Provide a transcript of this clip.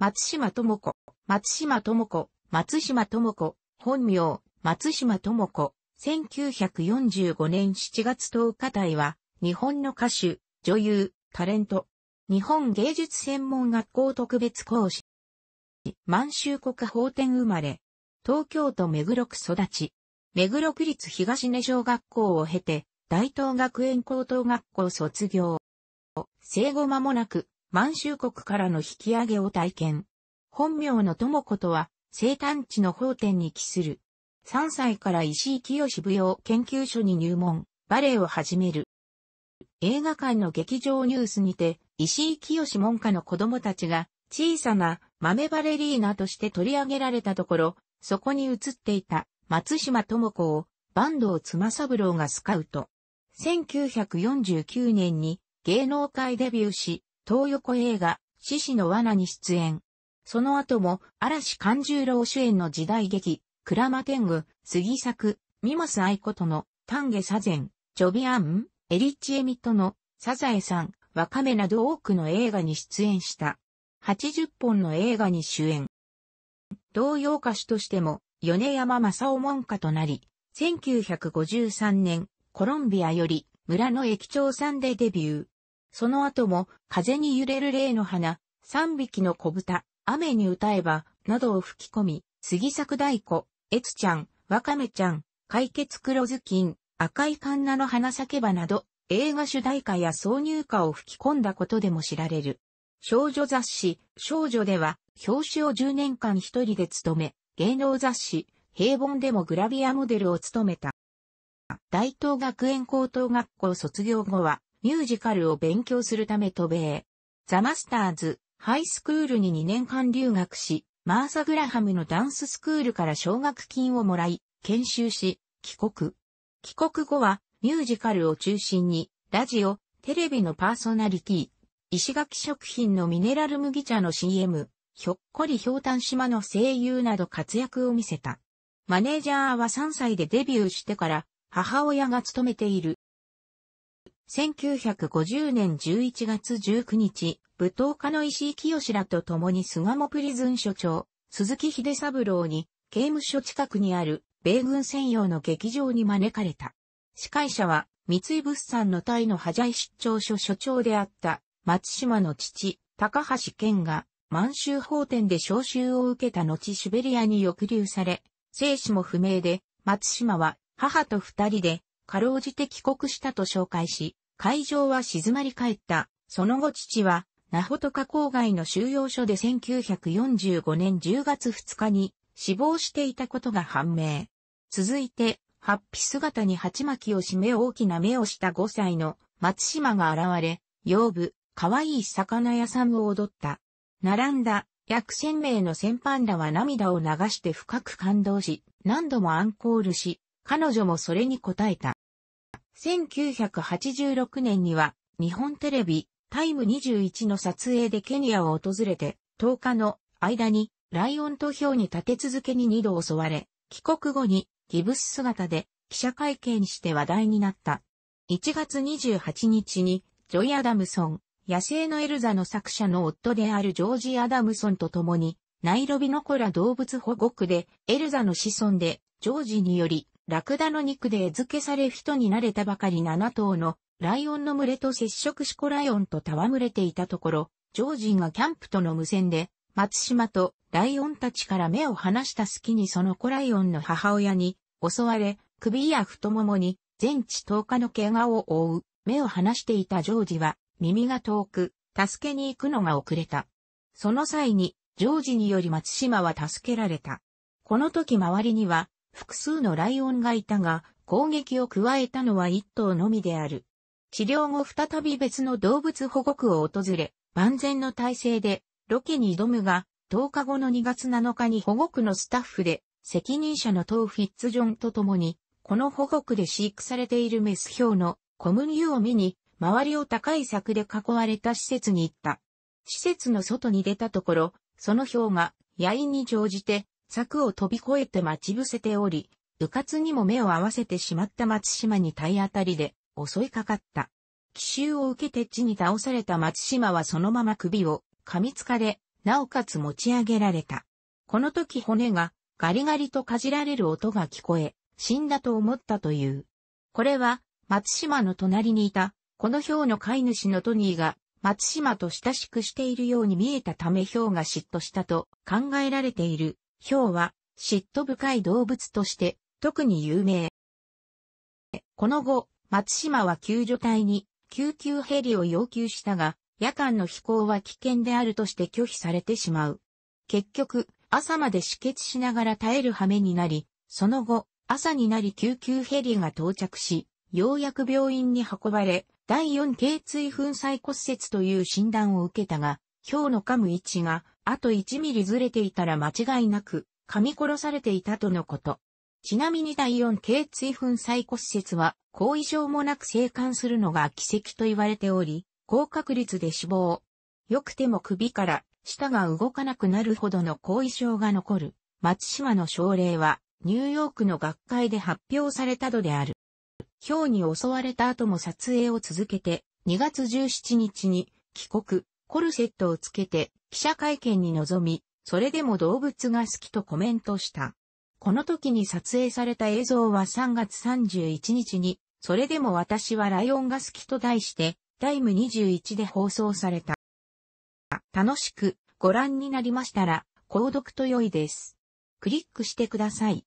松島智子、松島智子、松島智子、本名、松島智子、1945年7月10日台は、日本の歌手、女優、タレント、日本芸術専門学校特別講師、満州国法典生まれ、東京都目黒区育ち、目黒区立東根小学校を経て、大東学園高等学校卒業。生後間もなく、満州国からの引き上げを体験。本名の智子とは、生誕地の法典に帰する。3歳から石井清舞踊研究所に入門、バレエを始める。映画館の劇場ニュースにて、石井清門下の子供たちが、小さな豆バレリーナとして取り上げられたところ、そこに映っていた松島智子を、坂東妻三郎がスカウト。1949年に芸能界デビューし、東横映画、獅子の罠に出演。その後も、嵐勘十郎主演の時代劇、鞍馬天狗、杉作、ミモス愛子との、丹下左前、ジョビアン、エリッチエミとの、サザエさん、ワカメなど多くの映画に出演した。80本の映画に主演。同様歌手としても、米山正雄門下となり、1953年、コロンビアより、村の駅長さんでデビュー。その後も、風に揺れる霊の花、三匹の小豚、雨に歌えば、などを吹き込み、杉作大鼓、越ちゃん、わかめちゃん、解決黒ずきん、赤いカンナの花叫ばなど、映画主題歌や挿入歌を吹き込んだことでも知られる。少女雑誌、少女では、表紙を10年間一人で務め、芸能雑誌、平凡でもグラビアモデルを務めた。大東学園高等学校卒業後は、ミュージカルを勉強するため渡米。ザ・マスターズ、ハイスクールに2年間留学し、マーサ・グラハムのダンススクールから奨学金をもらい、研修し、帰国。帰国後は、ミュージカルを中心に、ラジオ、テレビのパーソナリティ、石垣食品のミネラル麦茶の CM、ひょっこりひょうたん島の声優など活躍を見せた。マネージャーは3歳でデビューしてから、母親が勤めている1950年11月19日、舞踏家の石井清らと共に菅もプリズン所長、鈴木秀三郎に、刑務所近くにある米軍専用の劇場に招かれた。司会者は、三井物産のタイのハジ出張所所長であった松島の父、高橋健が満州法典で召集を受けた後シベリアに抑留され、生死も不明で、松島は母と二人で、かろうじて帰国したと紹介し、会場は静まり返った。その後父は、ナホトカ郊外の収容所で1945年10月2日に死亡していたことが判明。続いて、ハッピ姿に鉢巻きを締め大きな目をした5歳の松島が現れ、養部、可愛い魚屋さんを踊った。並んだ約1000名の先般らは涙を流して深く感動し、何度もアンコールし、彼女もそれに応えた。1986年には日本テレビタイム21の撮影でケニアを訪れて10日の間にライオンとヒョウに立て続けに2度襲われ、帰国後にギブス姿で記者会見して話題になった。1月28日にジョイ・アダムソン、野生のエルザの作者の夫であるジョージ・アダムソンと共に、ナイロビのコラ動物保護区でエルザの子孫でジョージによりラクダの肉で餌付けされ人に慣れたばかり7頭のライオンの群れと接触しコライオンと戯れていたところ、ジョージがキャンプとの無線で、松島とライオンたちから目を離した隙にそのコライオンの母親に襲われ、首や太ももに全治10日の怪我を負う。目を離していたジョージは耳が遠く、助けに行くのが遅れた。その際に、ジョージにより松島は助けられた。この時周りには、複数のライオンがいたが、攻撃を加えたのは一頭のみである。治療後再び別の動物保護区を訪れ、万全の体制でロケに挑むが、10日後の2月7日に保護区のスタッフで、責任者のトー・フィッツジョンと共に、この保護区で飼育されているメスヒョウの小麦を見に、周りを高い柵で囲われた施設に行った。施設の外に出たところ、そのヒョウが、野因に乗じて、柵を飛び越えて待ち伏せており、迂闊にも目を合わせてしまった松島に体当たりで襲いかかった。奇襲を受けて地に倒された松島はそのまま首を噛みつかれ、なおかつ持ち上げられた。この時骨がガリガリとかじられる音が聞こえ、死んだと思ったという。これは松島の隣にいた、この表の飼い主のトニーが松島と親しくしているように見えたためひょうが嫉妬したと考えられている。ヒョウは嫉妬深い動物として特に有名。この後、松島は救助隊に救急ヘリを要求したが、夜間の飛行は危険であるとして拒否されてしまう。結局、朝まで止血しながら耐える羽目になり、その後、朝になり救急ヘリが到着し、ようやく病院に運ばれ、第4頸椎粉砕骨折という診断を受けたが、ヒョの噛む位置があと1ミリずれていたら間違いなく、噛み殺されていたとのこと。ちなみに第4系追粉再骨折は、後遺症もなく生還するのが奇跡と言われており、高確率で死亡。よくても首から舌が動かなくなるほどの後遺症が残る。松島の症例は、ニューヨークの学会で発表されたのである。氷に襲われた後も撮影を続けて、2月17日に帰国、コルセットをつけて記者会見に臨み、それでも動物が好きとコメントした。この時に撮影された映像は3月31日に、それでも私はライオンが好きと題して、タイム21で放送された。楽しくご覧になりましたら、購読と良いです。クリックしてください。